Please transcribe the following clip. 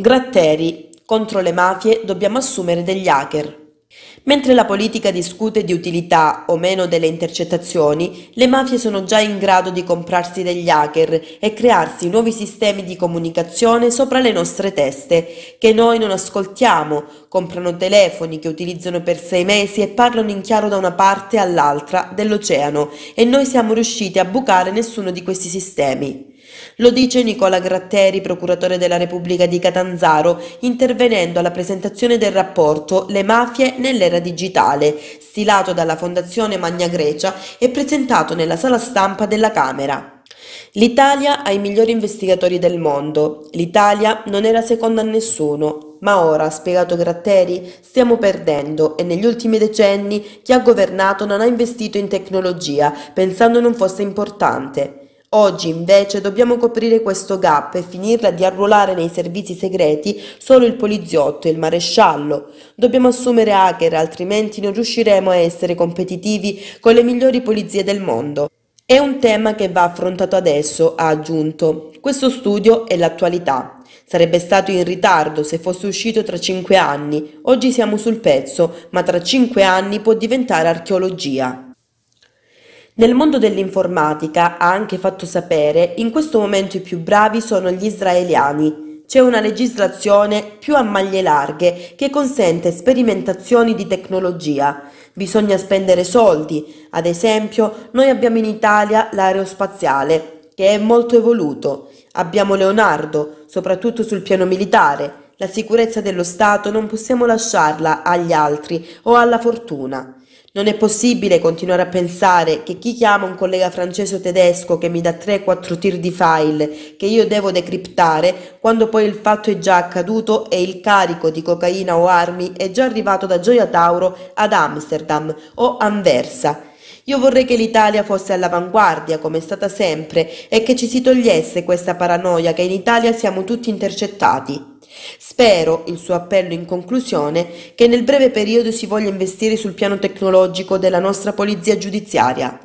Gratteri, contro le mafie dobbiamo assumere degli hacker. Mentre la politica discute di utilità o meno delle intercettazioni, le mafie sono già in grado di comprarsi degli hacker e crearsi nuovi sistemi di comunicazione sopra le nostre teste, che noi non ascoltiamo, comprano telefoni che utilizzano per sei mesi e parlano in chiaro da una parte all'altra dell'oceano e noi siamo riusciti a bucare nessuno di questi sistemi. Lo dice Nicola Gratteri, procuratore della Repubblica di Catanzaro, intervenendo alla presentazione del rapporto Le mafie nell'era digitale, stilato dalla Fondazione Magna Grecia e presentato nella sala stampa della Camera. L'Italia ha i migliori investigatori del mondo. L'Italia non era seconda a nessuno. Ma ora, ha spiegato Gratteri, stiamo perdendo e negli ultimi decenni chi ha governato non ha investito in tecnologia, pensando non fosse importante. Oggi invece dobbiamo coprire questo gap e finirla di arruolare nei servizi segreti solo il poliziotto e il maresciallo. Dobbiamo assumere hacker altrimenti non riusciremo a essere competitivi con le migliori polizie del mondo. È un tema che va affrontato adesso, ha aggiunto. Questo studio è l'attualità. Sarebbe stato in ritardo se fosse uscito tra cinque anni. Oggi siamo sul pezzo, ma tra cinque anni può diventare archeologia. Nel mondo dell'informatica ha anche fatto sapere in questo momento i più bravi sono gli israeliani. C'è una legislazione più a maglie larghe che consente sperimentazioni di tecnologia. Bisogna spendere soldi. Ad esempio, noi abbiamo in Italia l'aerospaziale, che è molto evoluto. Abbiamo Leonardo, soprattutto sul piano militare. La sicurezza dello Stato non possiamo lasciarla agli altri o alla fortuna. Non è possibile continuare a pensare che chi chiama un collega francese o tedesco che mi dà 3-4 tir di file che io devo decriptare quando poi il fatto è già accaduto e il carico di cocaina o armi è già arrivato da Gioia Tauro ad Amsterdam o Anversa. Io vorrei che l'Italia fosse all'avanguardia, come è stata sempre, e che ci si togliesse questa paranoia che in Italia siamo tutti intercettati. Spero, il suo appello in conclusione, che nel breve periodo si voglia investire sul piano tecnologico della nostra polizia giudiziaria,